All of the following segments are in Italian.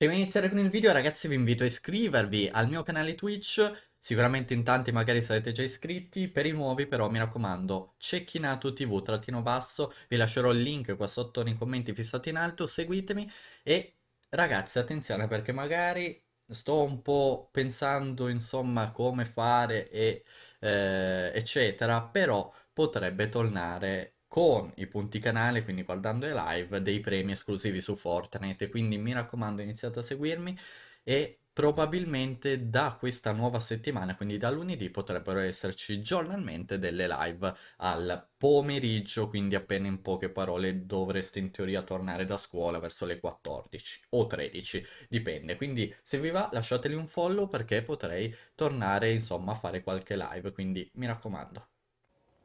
Prima di iniziare con il video ragazzi vi invito a iscrivervi al mio canale Twitch, sicuramente in tanti magari sarete già iscritti, per i nuovi però mi raccomando cecchinato tv trattino basso, vi lascerò il link qua sotto nei commenti fissati in alto, seguitemi e ragazzi attenzione perché magari sto un po' pensando insomma come fare e eh, eccetera, però potrebbe tornare con i punti canale, quindi guardando i live, dei premi esclusivi su Fortnite. Quindi mi raccomando, iniziate a seguirmi e probabilmente da questa nuova settimana, quindi da lunedì, potrebbero esserci giornalmente delle live al pomeriggio, quindi appena in poche parole dovreste in teoria tornare da scuola verso le 14 o 13, dipende. Quindi se vi va lasciateli un follow perché potrei tornare insomma a fare qualche live, quindi mi raccomando.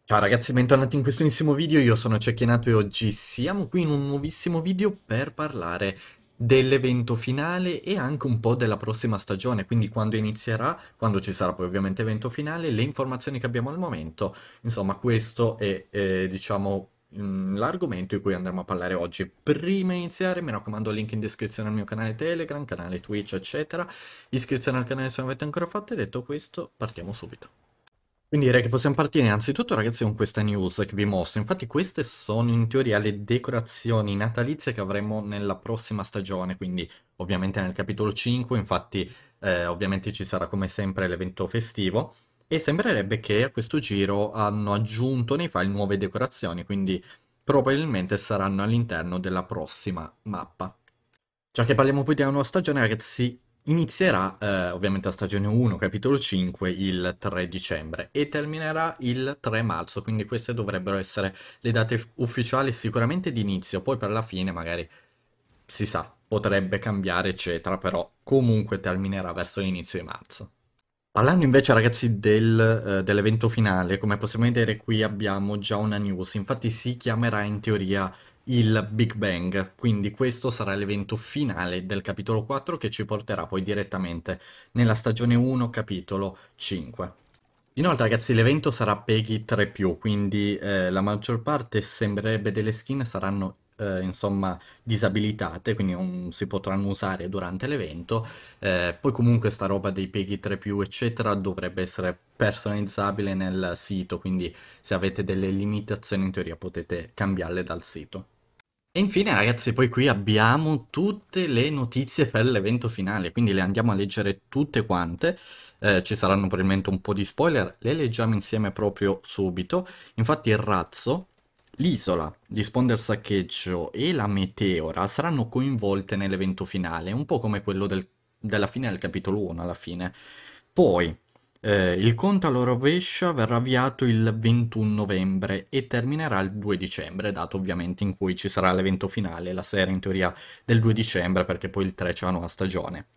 Ciao ragazzi, bentornati in questo questionissimo video, io sono Cecchinato e oggi siamo qui in un nuovissimo video per parlare dell'evento finale e anche un po' della prossima stagione, quindi quando inizierà, quando ci sarà poi ovviamente evento finale, le informazioni che abbiamo al momento, insomma questo è, eh, diciamo mm, l'argomento di cui andremo a parlare oggi. Prima di iniziare mi raccomando link in descrizione al mio canale Telegram, canale Twitch eccetera, iscrizione al canale se non avete ancora fatto e detto questo partiamo subito. Quindi direi che possiamo partire innanzitutto ragazzi con questa news che vi mostro, infatti queste sono in teoria le decorazioni natalizie che avremo nella prossima stagione, quindi ovviamente nel capitolo 5, infatti eh, ovviamente ci sarà come sempre l'evento festivo e sembrerebbe che a questo giro hanno aggiunto nei file nuove decorazioni, quindi probabilmente saranno all'interno della prossima mappa. Già che parliamo poi di una nuova stagione ragazzi, Inizierà eh, ovviamente la stagione 1, capitolo 5, il 3 dicembre e terminerà il 3 marzo, quindi queste dovrebbero essere le date ufficiali sicuramente di inizio, poi per la fine magari si sa, potrebbe cambiare eccetera, però comunque terminerà verso l'inizio di marzo. Parlando invece ragazzi del, eh, dell'evento finale, come possiamo vedere qui abbiamo già una news, infatti si chiamerà in teoria il Big Bang, quindi questo sarà l'evento finale del capitolo 4 che ci porterà poi direttamente nella stagione 1 capitolo 5. Inoltre ragazzi l'evento sarà Peggy 3+, quindi eh, la maggior parte sembrerebbe delle skin saranno eh, insomma disabilitate, quindi non si potranno usare durante l'evento, eh, poi comunque sta roba dei Peggy 3+, eccetera, dovrebbe essere personalizzabile nel sito, quindi se avete delle limitazioni in teoria potete cambiarle dal sito. E infine, ragazzi, poi qui abbiamo tutte le notizie per l'evento finale, quindi le andiamo a leggere tutte quante. Eh, ci saranno probabilmente un po' di spoiler, le leggiamo insieme proprio subito. Infatti il razzo, l'isola di Sponder Saccheggio e la meteora saranno coinvolte nell'evento finale, un po' come quello del, della fine del capitolo 1 alla fine. Poi eh, il conto alla rovescia verrà avviato il 21 novembre e terminerà il 2 dicembre, dato ovviamente in cui ci sarà l'evento finale, la sera in teoria del 2 dicembre, perché poi il 3 c'è la nuova stagione.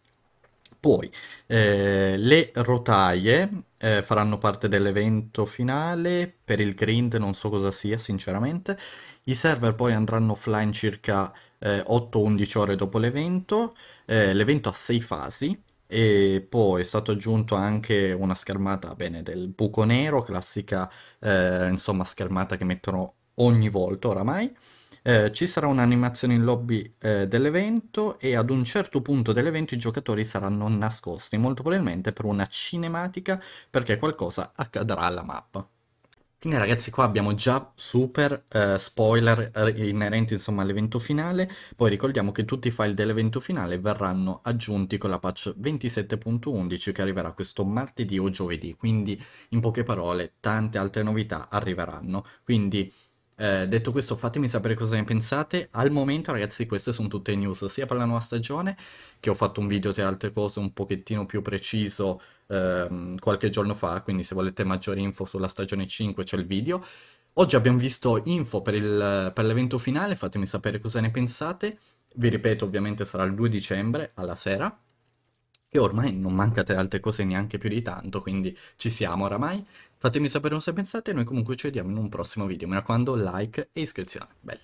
Poi eh, le rotaie eh, faranno parte dell'evento finale, per il grind non so cosa sia sinceramente, i server poi andranno offline circa eh, 8-11 ore dopo l'evento, eh, l'evento ha 6 fasi, e poi è stato aggiunto anche una schermata bene, del buco nero, classica eh, insomma, schermata che mettono ogni volta oramai. Eh, ci sarà un'animazione in lobby eh, dell'evento e ad un certo punto dell'evento i giocatori saranno nascosti, molto probabilmente per una cinematica perché qualcosa accadrà alla mappa. Quindi ragazzi qua abbiamo già super eh, spoiler inerenti insomma all'evento finale, poi ricordiamo che tutti i file dell'evento finale verranno aggiunti con la patch 27.11 che arriverà questo martedì o giovedì, quindi in poche parole tante altre novità arriveranno, quindi eh, detto questo, fatemi sapere cosa ne pensate. Al momento, ragazzi, queste sono tutte news sia per la nuova stagione, che ho fatto un video tra altre cose un pochettino più preciso ehm, qualche giorno fa, quindi se volete maggiori info sulla stagione 5 c'è il video. Oggi abbiamo visto info per, il, per l'evento finale, fatemi sapere cosa ne pensate. Vi ripeto, ovviamente sarà il 2 dicembre alla sera. E ormai non mancate altre cose neanche più di tanto, quindi ci siamo oramai. Fatemi sapere cosa pensate e noi comunque ci vediamo in un prossimo video. Mi raccomando, like e iscrizione. Belli.